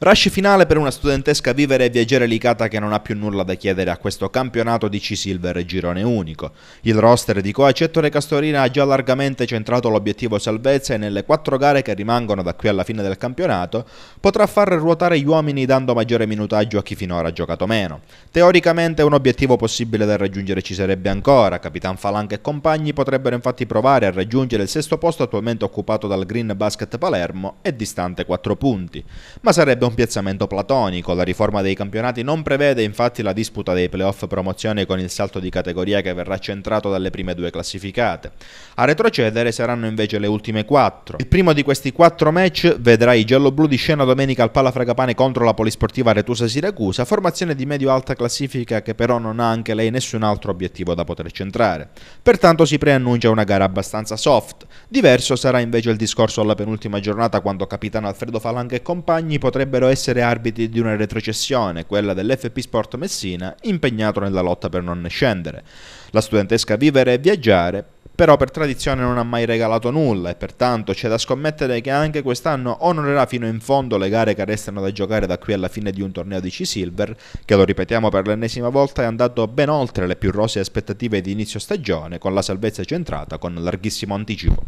Rush finale per una studentesca vivere e viaggiare licata che non ha più nulla da chiedere a questo campionato di C-Silver girone unico. Il roster di Coach Castorina ha già largamente centrato l'obiettivo salvezza e nelle quattro gare che rimangono da qui alla fine del campionato potrà far ruotare gli uomini dando maggiore minutaggio a chi finora ha giocato meno. Teoricamente un obiettivo possibile da raggiungere ci sarebbe ancora, Capitan Falanca e compagni potrebbero infatti provare a raggiungere il sesto posto attualmente occupato dal Green Basket Palermo e distante 4 punti, ma sarebbe un piazzamento platonico. La riforma dei campionati non prevede infatti la disputa dei playoff promozione con il salto di categoria che verrà centrato dalle prime due classificate. A retrocedere saranno invece le ultime quattro. Il primo di questi quattro match vedrà i gialloblu di scena domenica al Palafragapane contro la polisportiva Retusa Siracusa, formazione di medio-alta classifica che però non ha anche lei nessun altro obiettivo da poter centrare. Pertanto si preannuncia una gara abbastanza soft. Diverso sarà invece il discorso alla penultima giornata quando capitano Alfredo Falanca e compagni potrebbero potrebbero essere arbitri di una retrocessione, quella dell'FP Sport Messina, impegnato nella lotta per non scendere. La studentesca vivere e viaggiare però per tradizione non ha mai regalato nulla e pertanto c'è da scommettere che anche quest'anno onorerà fino in fondo le gare che restano da giocare da qui alla fine di un torneo di C-Silver che lo ripetiamo per l'ennesima volta è andato ben oltre le più rosee aspettative di inizio stagione con la salvezza centrata con larghissimo anticipo.